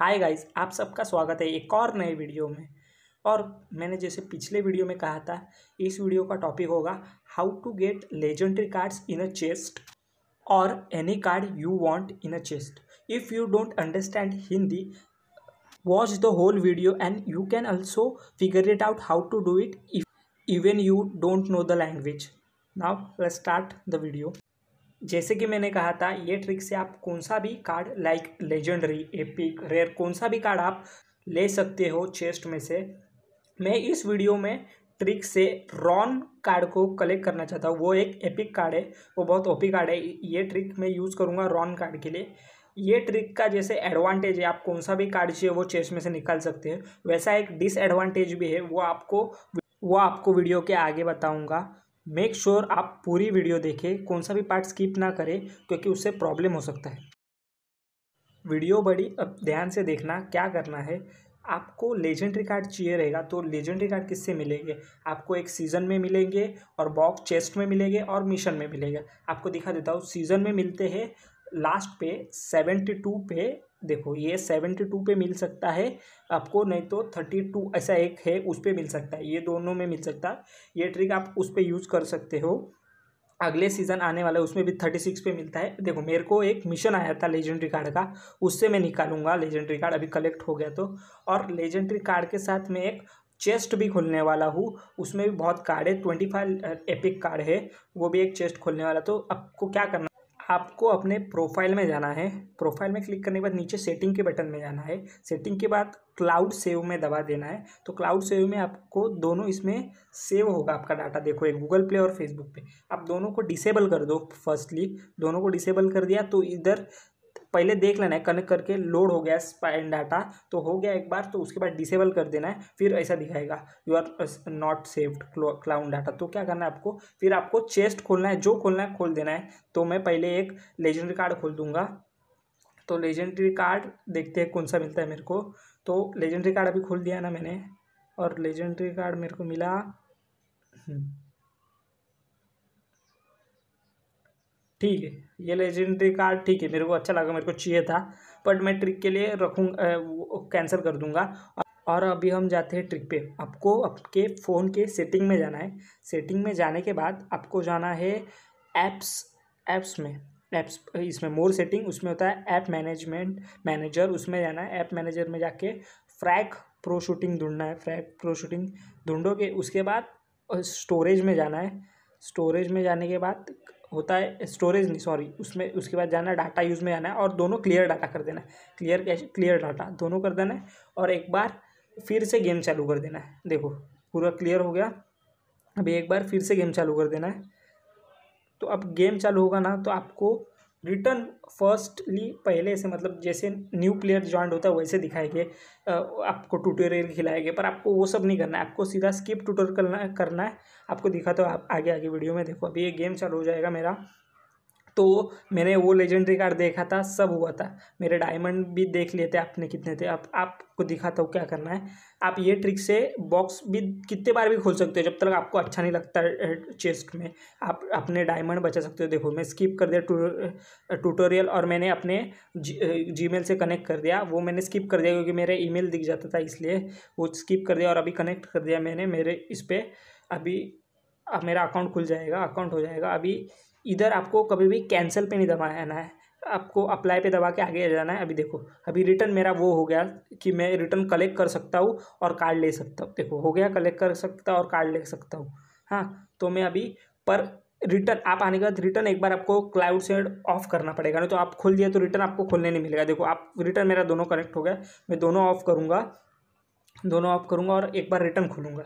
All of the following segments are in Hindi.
हाय गाइस आप सबका स्वागत है एक और नए वीडियो में और मैंने जैसे पिछले वीडियो में कहा था इस वीडियो का टॉपिक होगा how to get legendary cards in a chest और any card you want in a chest if you don't understand Hindi watch the whole video and you can also figure it out how to do it even you don't know the language now start the video जैसे कि मैंने कहा था ये ट्रिक से आप कौन सा भी card like legendary epic rare कौन सा भी कार्ड आप ले सकते हो चेस्ट में से मैं इस वीडियो में ट्रिक से रॉन कार्ड को कलेक्ट करना चाहता हूँ वो एक एपिक कार्ड है वो बहुत ओपी कार्ड है ये ट्रिक मैं यूज़ करूँगा रॉन कार्ड के लिए ये ट्रिक का जैसे एडवांटेज है आप कौन सा भी कार्ड चाहिए वो चेस्ट में से निकाल सकते हैं वैसा एक डिसएडवांटेज भी है वो आपको वो आपको वीडियो के आगे बताऊँगा मेक श्योर sure आप पूरी वीडियो देखें कौन सा भी पार्ट स्किप ना करें क्योंकि उससे प्रॉब्लम हो सकता है वीडियो बड़ी अब ध्यान से देखना क्या करना है आपको लेजेंडरी कार्ड चाहिए रहेगा तो लेजेंडरी कार्ड किससे मिलेंगे आपको एक सीज़न में मिलेंगे और बॉक्स चेस्ट में मिलेंगे और मिशन में मिलेगा आपको दिखा देता हूँ सीज़न में मिलते हैं लास्ट पे सेवेंटी टू पे देखो ये सेवेंटी टू पे मिल सकता है आपको नहीं तो थर्टी टू ऐसा एक है उस पर मिल सकता है ये दोनों में मिल सकता है ये ट्रिक आप उस पर यूज़ कर सकते हो अगले सीज़न आने वाला है उसमें भी थर्टी सिक्स पे मिलता है देखो मेरे को एक मिशन आया था लेजेंड्री कार्ड का उससे मैं निकालूंगा लेजेंड्री कार्ड अभी कलेक्ट हो गया तो और लेजेंड्री कार्ड के साथ मैं एक चेस्ट भी खोलने वाला हूँ उसमें भी बहुत कार्ड है ट्वेंटी फाइव एपिक कार्ड है वो भी एक चेस्ट खोलने वाला तो आपको क्या करना आपको अपने प्रोफाइल में जाना है प्रोफाइल में क्लिक करने के बाद नीचे सेटिंग के बटन में जाना है सेटिंग के बाद क्लाउड सेव में दबा देना है तो क्लाउड सेव में आपको दोनों इसमें सेव होगा आपका डाटा देखो एक गूगल प्ले और फेसबुक पे आप दोनों को डिसेबल कर दो फर्स्टली दोनों को डिसेबल कर दिया तो इधर पहले देख लेना है कनेक्ट करके लोड हो गया स्पाइन डाटा तो हो गया एक बार तो उसके बाद डिसेबल कर देना है फिर ऐसा दिखाएगा you are not saved cloud data तो क्या करना है आपको फिर आपको चेस्ट खोलना है जो खोलना है खोल देना है तो मैं पहले एक लेजेंडरी कार्ड खोल दूंगा तो लेजेंडरी कार्ड देखते हैं कौन सा मिलता है मेरे को तो लेजेंडरी कार्ड अभी खोल दिया ना मैंने और लेजेंडरी कार्ड मेरे को मिला हम्म, ठीक है ये लेजेंडरी कार्ड ठीक है मेरे को अच्छा लगा मेरे को चाहिए था बट मैं ट्रिक के लिए रखूँगा कैंसिल कर दूंगा और अभी हम जाते हैं ट्रिक पे आपको आपके फ़ोन के सेटिंग में जाना है सेटिंग में जाने के बाद आपको जाना है ऐप्स ऐप्स में ऐप्स इसमें मोर सेटिंग उसमें होता है ऐप मैनेजमेंट मैनेजर उसमें जाना है ऐप मैनेजर में जाके फ्रैक प्रो शूटिंग ढूंढना है फ्रैक प्रो शूटिंग ढूंढोगे उसके बाद स्टोरेज में जाना है स्टोरेज में जाने के बाद होता है स्टोरेज नहीं सॉरी उसमें उसके बाद जाना है डाटा यूज़ में आना है और दोनों क्लियर डाटा कर देना है क्लियर कैश क्लियर डाटा दोनों कर देना है और एक बार फिर से गेम चालू कर देना है देखो पूरा क्लियर हो गया अभी एक बार फिर से गेम चालू कर देना है तो अब गेम चालू होगा ना तो आपको रिटर्न फर्स्टली पहले से मतलब जैसे न्यू प्लेयर ज्वाइंट होता है वैसे दिखाएंगे आपको ट्यूटोरियल खिलाएंगे पर आपको वो सब नहीं करना है आपको सीधा स्किप ट्यूटोरियल करना करना है आपको दिखा तो आप आगे आगे वीडियो में देखो अभी ये गेम चालू हो जाएगा मेरा तो मैंने वो लेजेंडरी कार्ड देखा था सब हुआ था मेरे डायमंड भी देख लेते थे आपने कितने थे अब आपको दिखाता हूँ क्या करना है आप ये ट्रिक से बॉक्स भी कितने बार भी खोल सकते हो जब तक आपको अच्छा नहीं लगता चेस्ट में आप अपने डायमंड बचा सकते हो देखो मैं स्किप कर दिया ट्यूटोरियल और मैंने अपने जी से कनेक्ट कर दिया वो मैंने स्किप कर दिया क्योंकि मेरा ई दिख जाता था इसलिए वो स्किप कर दिया और अभी कनेक्ट कर दिया मैंने मेरे इस पर अभी अब मेरा अकाउंट खुल जाएगा अकाउंट हो जाएगा अभी इधर आपको कभी भी कैंसिल पे नहीं दबाना है आपको अप्लाई पे दबा के आगे आ जाना है अभी देखो अभी रिटर्न मेरा वो हो गया कि मैं रिटर्न कलेक्ट कर सकता हूँ और कार्ड ले सकता हूँ देखो हो गया कलेक्ट कर सकता और कार्ड ले सकता हूँ हाँ तो मैं अभी पर रिटर्न आप आने के बाद रिटर्न एक बार आपको क्लाउड सेड ऑफ करना पड़ेगा नहीं तो आप खोल दिया तो रिटर्न आपको खोलने नहीं मिलेगा देखो आप रिटर्न मेरा दोनों कनेक्ट हो गया मैं दोनों ऑफ करूँगा दोनों ऑफ करूँगा और एक बार रिटर्न खोलूँगा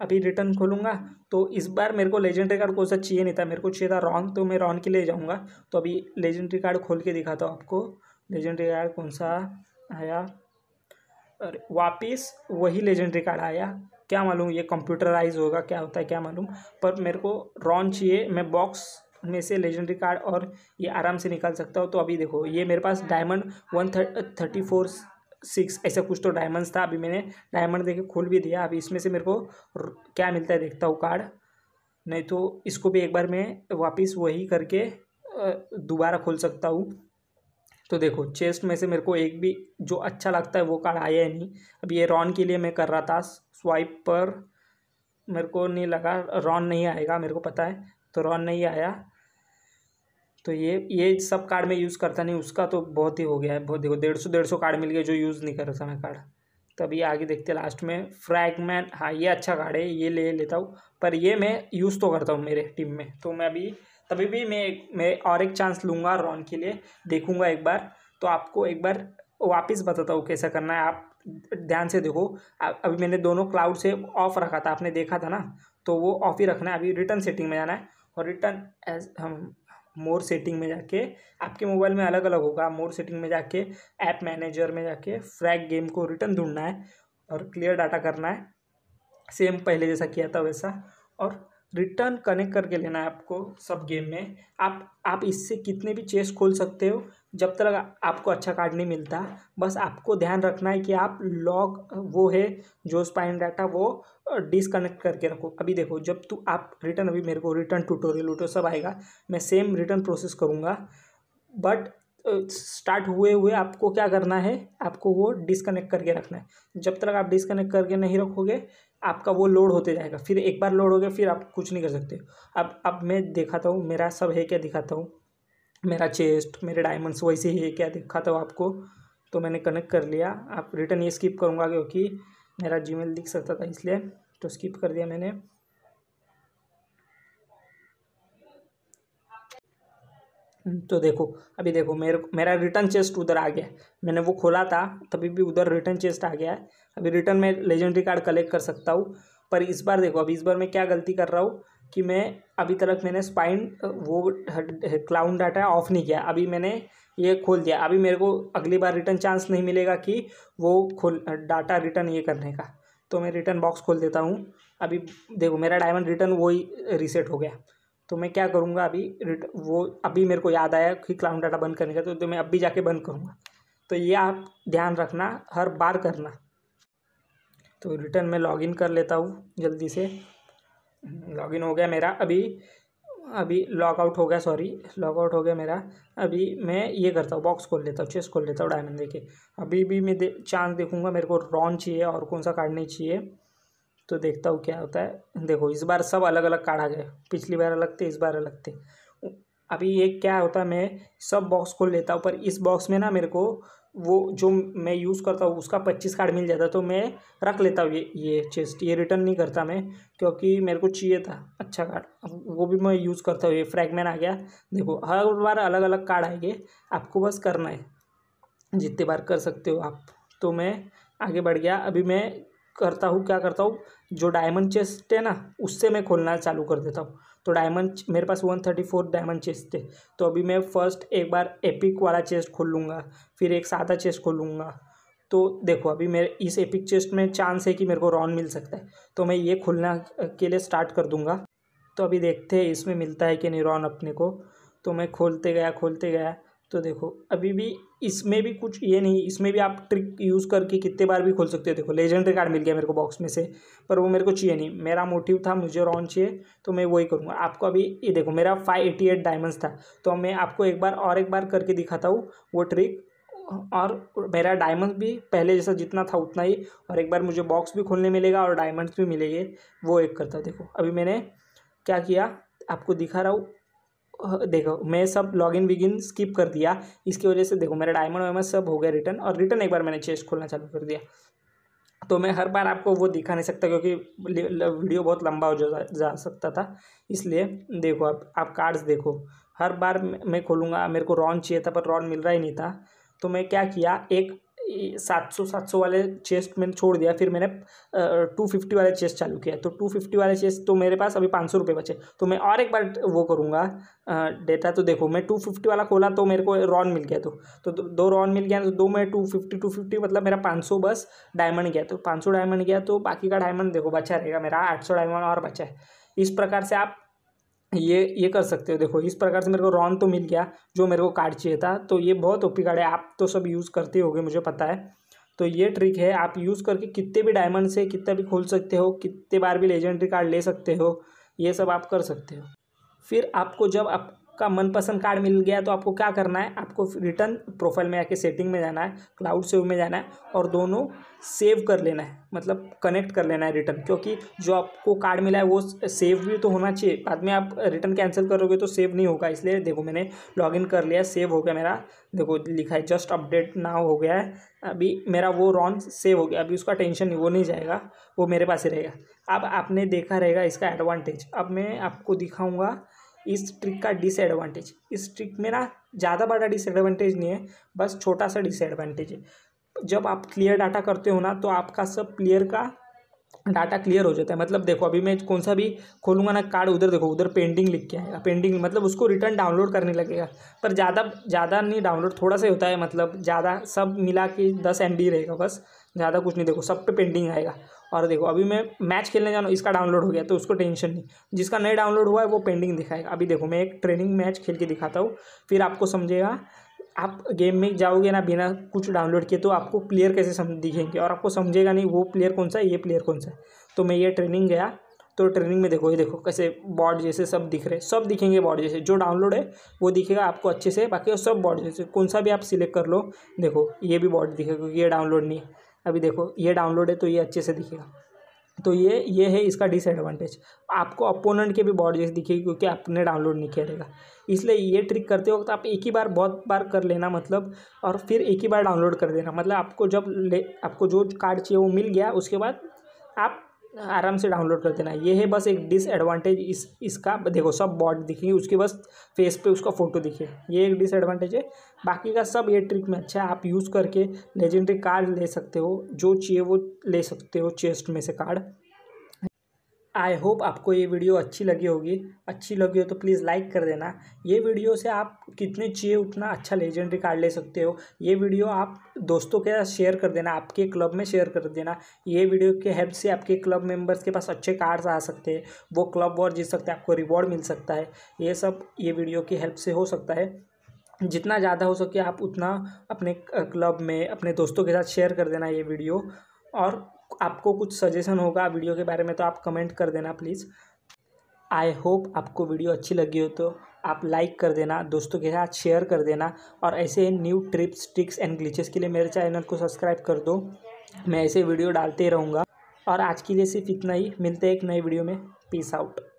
अभी रिटर्न खोलूँगा तो इस बार मेरे को लेजेंडरी कार्ड कोई सा चाहिए नहीं था मेरे को चाहिए था रॉन तो मैं रॉन के लिए जाऊँगा तो अभी लेजेंडरी कार्ड खोल के दिखाता हूँ आपको लेजेंडरी कार्ड कौन सा आया अरे वापिस वही लेजेंडरी कार्ड आया क्या मालूम ये कंप्यूटराइज होगा क्या होता है क्या मालूम पर मेरे को रॉन चाहिए मैं बॉक्स में से लेजेंडरी कार्ड और ये आराम से निकाल सकता हूँ तो अभी देखो ये मेरे पास diamond one thirty four six ऐसा कुछ तो डायमंड्स था अभी मैंने डायमंड देखे खोल भी दिया अभी इसमें से मेरे को क्या मिलता है देखता हूँ कार्ड नहीं तो इसको भी एक बार मैं वापस वही करके दोबारा खोल सकता हूँ तो देखो चेस्ट में से मेरे को एक भी जो अच्छा लगता है वो कार्ड आया है नहीं अब ये रॉन के लिए मैं कर रहा था स्वाइप पर मेरे को नहीं लगा रॉन नहीं आएगा मेरे को पता है तो रॉन नहीं आया तो ये ये सब कार्ड में यूज़ करता नहीं उसका तो बहुत ही हो गया है बहुत देखो डेढ़ सौ डेढ़ सौ कार्ड मिल गया जो यूज़ नहीं कर रहा मैं कार्ड तो अभी आगे देखते हैं लास्ट में फ्रैगमैन हाँ ये अच्छा कार्ड है ये ले लेता हूँ पर ये मैं यूज़ तो करता हूँ मेरे टीम में तो मैं अभी तभी भी मैं मैं और एक चांस लूँगा रॉन के लिए देखूँगा एक बार तो आपको एक बार वापस बताता हूँ कैसा करना है आप ध्यान से देखो अभी मैंने दोनों क्लाउड से ऑफ रखा था आपने देखा था ना तो वो ऑफ ही रखना है अभी रिटर्न सेटिंग में जाना है और रिटर्न एज हम मोर सेटिंग में जाके आपके मोबाइल में अलग अलग होगा मोर सेटिंग में जाके ऐप मैनेजर में जाके फ्रैग गेम को रिटर्न ढूंढना है और क्लियर डाटा करना है सेम पहले जैसा किया था वैसा और रिटर्न कनेक्ट करके लेना है आपको सब गेम में आप आप इससे कितने भी चेस खोल सकते हो जब तक आपको अच्छा कार्ड नहीं मिलता बस आपको ध्यान रखना है कि आप लॉग वो है जो स्पाइन डाटा वो डिसकनेक्ट करके रखो अभी देखो जब तू आप रिटर्न अभी मेरे को रिटर्न ट्यूटोरियल वूटो सब आएगा मैं सेम रिटर्न प्रोसेस करूँगा बट स्टार्ट हुए हुए आपको क्या करना है आपको वो डिसकनेक्ट करके रखना है जब तक आप डिसकनेक्ट करके नहीं रखोगे आपका वो लोड होते जाएगा फिर एक बार लोड हो गया फिर आप कुछ नहीं कर सकते अब अब मैं दिखाता हूँ मेरा सब है क्या दिखाता हूँ मेरा चेस्ट मेरे डायमंड्स वैसे ही है क्या दिखाता हूँ आपको तो मैंने कनेक्ट कर लिया आप रिटर्न ये स्किप करूँगा क्योंकि मेरा जीमेल दिख सकता था इसलिए तो स्किप कर दिया मैंने तो देखो अभी देखो मेरे मेरा रिटर्न चेस्ट उधर आ गया मैंने वो खोला था तभी भी उधर रिटर्न चेस्ट आ गया है अभी रिटर्न में लेजेंडरी कार्ड कलेक्ट कर सकता हूँ पर इस बार देखो अभी इस बार मैं क्या गलती कर रहा हूँ कि मैं अभी तक मैंने स्पाइन वो क्लाउन डाटा ऑफ नहीं किया अभी मैंने ये खोल दिया अभी मेरे को अगली बार रिटर्न चांस नहीं मिलेगा कि वो खोल डाटा रिटर्न ये करने का तो मैं रिटर्न बॉक्स खोल देता हूँ अभी देखो मेरा डायमंड रिटर्न वही रिसेट हो गया तो मैं क्या करूँगा अभी वो अभी मेरे को याद आया कि क्लाउड डाटा बंद करने का तो, तो मैं अभी जाके बंद करूँगा तो ये आप ध्यान रखना हर बार करना तो रिटर्न में लॉगिन कर लेता हूँ जल्दी से लॉगिन हो गया मेरा अभी अभी लॉग आउट हो गया सॉरी लॉग आउट हो गया मेरा अभी मैं ये करता हूँ बॉक्स खोल लेता हूँ चेस खोल लेता हूँ डायमंड देखे अभी भी मैं दे, चांस देखूँगा मेरे को रॉन चाहिए और कौन सा कार्ड नहीं चाहिए तो देखता हूँ क्या होता है देखो इस बार सब अलग अलग काढ़ा गए पिछली बार अलग थे इस बार अलग थे अभी ये क्या होता है मैं सब बॉक्स खोल लेता हूँ पर इस बॉक्स में ना मेरे को वो जो मैं यूज़ करता हूँ उसका पच्चीस कार्ड मिल जाता तो मैं रख लेता हूँ ये ये चेस्ट ये रिटर्न नहीं करता मैं क्योंकि मेरे को चाहिए था अच्छा कार्ड वो भी मैं यूज़ करता हूँ ये फ्रैगमैन आ गया देखो हर बार अलग अलग कार्ड आएंगे आपको बस करना है जितने बार कर सकते हो आप तो मैं आगे बढ़ गया अभी मैं करता हूँ क्या करता हूँ जो डायमंड चेस्ट है ना उससे मैं खोलना चालू कर देता हूँ तो डायमंड मेरे पास one thirty four diamond chest थे तो अभी मैं फर्स्ट एक बार एपिक वाला चेस्ट खोल लूँगा फिर एक सादा चेस्ट खोलूँगा तो देखो अभी मेरे इस एपिक चेस्ट में चांस है कि मेरे को रॉन मिल सकता है तो मैं ये खोलना के लिए स्टार्ट कर दूँगा तो अभी देखते हैं इसमें मिलता है कि नहीं रॉन अपने को तो मैं खोलते गया खोलते गया तो देखो अभी भी इसमें भी कुछ ये नहीं इसमें भी आप ट्रिक यूज़ करके कितने बार भी खोल सकते हो देखो लेजेंडरी कार्ड मिल गया मेरे को बॉक्स में से पर वो मेरे को चाहिए नहीं मेरा मोटिव था मुझे रॉन चाहिए तो मैं वही करूँगा आपको अभी ये देखो मेरा फाइव एटी एट डायमंड्स था तो मैं आपको एक बार और एक बार करके दिखाता हूँ वो ट्रिक और मेरा डायमंड भी पहले जैसा जितना था उतना ही और एक बार मुझे बॉक्स भी खोलने मिलेगा और डायमंड्स भी मिलेंगे वो एक करता देखो अभी मैंने क्या किया आपको दिखा रहा हूँ देखो मैं सब लॉग इन बिगिन स्किप कर दिया इसकी वजह से देखो मेरा डायमंड वायमंड सब हो गया रिटर्न और रिटर्न एक बार मैंने चेस्ट खोलना चालू कर दिया तो मैं हर बार आपको वो दिखा नहीं सकता क्योंकि वीडियो बहुत लंबा हो जा, जा सकता था इसलिए देखो आप आप कार्ड्स देखो हर बार मैं खोलूँगा मेरे को रॉन चाहिए था पर रॉन मिल रहा ही नहीं था तो मैं क्या किया एक सात सौ सात सौ वाले चेस्ट मैंने छोड़ दिया फिर मैंने टू फिफ्टी वाले चेस्ट चालू किया तो टू फिफ्टी वाले चेस्ट तो मेरे पास अभी पाँच सौ रुपये बचे तो मैं और एक बार वो करूँगा डेटा तो देखो मैं टू फिफ्टी वाला खोला तो मेरे को रॉन मिल गया तो तो, तो दो रॉन मिल गया तो दो मैं टू फिफ्टी टू फिफ्टी मतलब मेरा पाँच सौ बस डायमंड गया तो पाँच सौ डायमंड गया तो बाकी का डायमंड देखो बचा रहेगा मेरा आठ सौ डायमंड और बचा है इस प्रकार से आप ये ये कर सकते हो देखो इस प्रकार से मेरे को रॉन तो मिल गया जो मेरे को कार्ड चाहिए था तो ये बहुत ओपी कार्ड है आप तो सब यूज़ करते होगे मुझे पता है तो ये ट्रिक है आप यूज़ करके कितने भी डायमंड से कितना भी खोल सकते हो कितने बार भी लेजेंडरी कार्ड ले सकते हो ये सब आप कर सकते हो फिर आपको जब आप आपका मनपसंद कार्ड मिल गया तो आपको क्या करना है आपको रिटर्न प्रोफाइल में आके सेटिंग में जाना है क्लाउड सेव में जाना है और दोनों सेव कर लेना है मतलब कनेक्ट कर लेना है रिटर्न क्योंकि जो आपको कार्ड मिला है वो सेव भी तो होना चाहिए बाद में आप रिटर्न कैंसिल करोगे तो सेव नहीं होगा इसलिए देखो मैंने लॉगिन कर लिया सेव हो गया मेरा देखो लिखा है जस्ट अपडेट नाउ हो गया है अभी मेरा वो रॉन सेव हो गया अभी उसका टेंशन नहीं वो नहीं जाएगा वो मेरे पास ही रहेगा अब आपने देखा रहेगा इसका एडवांटेज अब मैं आपको दिखाऊँगा इस ट्रिक का डिसएडवांटेज इस ट्रिक में ना ज़्यादा बड़ा डिसएडवांटेज नहीं है बस छोटा सा डिसएडवांटेज है जब आप क्लियर डाटा करते हो ना तो आपका सब क्लियर का डाटा क्लियर हो जाता है मतलब देखो अभी मैं कौन सा भी खोलूंगा ना कार्ड उधर देखो उधर पेंडिंग लिख के आएगा पेंडिंग मतलब उसको रिटर्न डाउनलोड करने लगेगा पर ज़्यादा ज़्यादा नहीं डाउनलोड थोड़ा सा होता है मतलब ज़्यादा सब मिला के दस एम रहेगा बस ज़्यादा कुछ नहीं देखो सब पे पेंडिंग आएगा और देखो अभी मैं मैच खेलने जाना इसका डाउनलोड हो गया तो उसको टेंशन नहीं जिसका नहीं डाउनलोड हुआ है वो पेंडिंग दिखाएगा अभी देखो मैं एक ट्रेनिंग मैच खेल के दिखाता हूँ फिर आपको समझेगा आप गेम में जाओगे ना बिना कुछ डाउनलोड किए तो आपको प्लेयर कैसे दिखेंगे और आपको समझेगा नहीं वो प्लेयर कौन सा है ये प्लेयर कौन सा है तो मैं ये ट्रेनिंग गया तो ट्रेनिंग में देखो ये देखो कैसे बॉड जैसे सब दिख रहे सब दिखेंगे बॉड जैसे जो डाउनलोड है वो दिखेगा आपको अच्छे से बाकी सब बॉड जैसे कौन सा भी आप सिलेक्ट कर लो देखो ये भी बॉड दिखेगा क्योंकि ये डाउनलोड नहीं है अभी देखो ये डाउनलोड है तो ये अच्छे से दिखेगा तो ये ये है इसका डिसएडवांटेज आपको अपोनेंट के भी बॉडीज दिखेगी क्योंकि आपने डाउनलोड नहीं खेलेगा इसलिए ये ट्रिक करते वक्त आप एक ही बार बहुत बार कर लेना मतलब और फिर एक ही बार डाउनलोड कर देना मतलब आपको जब ले आपको जो कार्ड चाहिए वो मिल गया उसके बाद आप आराम से डाउनलोड कर देना ये है बस एक डिसएडवांटेज इस इसका देखो सब बॉड दिखेंगे उसके बस फेस पे उसका फोटो दिखे ये एक डिसएडवांटेज है बाकी का सब ये ट्रिक में अच्छा है आप यूज़ करके लेजेंडरी कार्ड ले सकते हो जो चाहिए वो ले सकते हो चेस्ट में से कार्ड आई होप आपको ये वीडियो अच्छी लगी होगी अच्छी लगी हो तो प्लीज़ लाइक कर देना ये वीडियो से आप कितने चाहिए उतना अच्छा लेजेंडरी कार्ड ले सकते हो ये वीडियो आप दोस्तों के साथ शेयर कर देना आपके क्लब में शेयर कर देना ये वीडियो के हेल्प से आपके क्लब मेंबर्स के पास अच्छे कार्ड्स आ सकते हैं वो क्लब वॉर जीत सकते हैं आपको रिवॉर्ड मिल सकता है ये सब ये वीडियो की हेल्प से हो सकता है जितना ज़्यादा हो सके आप उतना अपने क्लब में अपने दोस्तों के साथ शेयर कर देना ये वीडियो और आपको कुछ सजेशन होगा वीडियो के बारे में तो आप कमेंट कर देना प्लीज़ आई होप आपको वीडियो अच्छी लगी हो तो आप लाइक कर देना दोस्तों के साथ शेयर कर देना और ऐसे new trips tricks and glitches के लिए मेरे चैनल को सब्सक्राइब कर दो मैं ऐसे वीडियो डालते रहूँगा और आज के लिए सिर्फ इतना ही मिलते हैं एक नए वीडियो में पीस आउट